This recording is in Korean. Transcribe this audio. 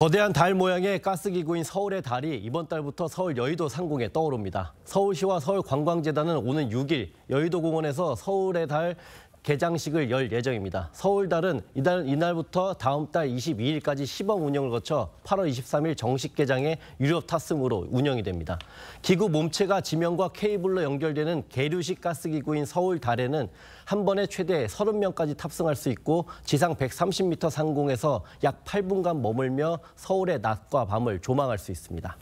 거대한 달 모양의 가스기구인 서울의 달이 이번 달부터 서울 여의도 상공에 떠오릅니다. 서울시와 서울관광재단은 오는 6일 여의도공원에서 서울의 달 개장식을 열 예정입니다. 서울달은 이달, 이날부터 다음 달 22일까지 시범 운영을 거쳐 8월 23일 정식 개장에 유료 탑승으로 운영이 됩니다. 기구 몸체가 지면과 케이블로 연결되는 계류식 가스기구인 서울달에는 한 번에 최대 30명까지 탑승할 수 있고 지상 130m 상공에서 약 8분간 머물며 서울의 낮과 밤을 조망할 수 있습니다.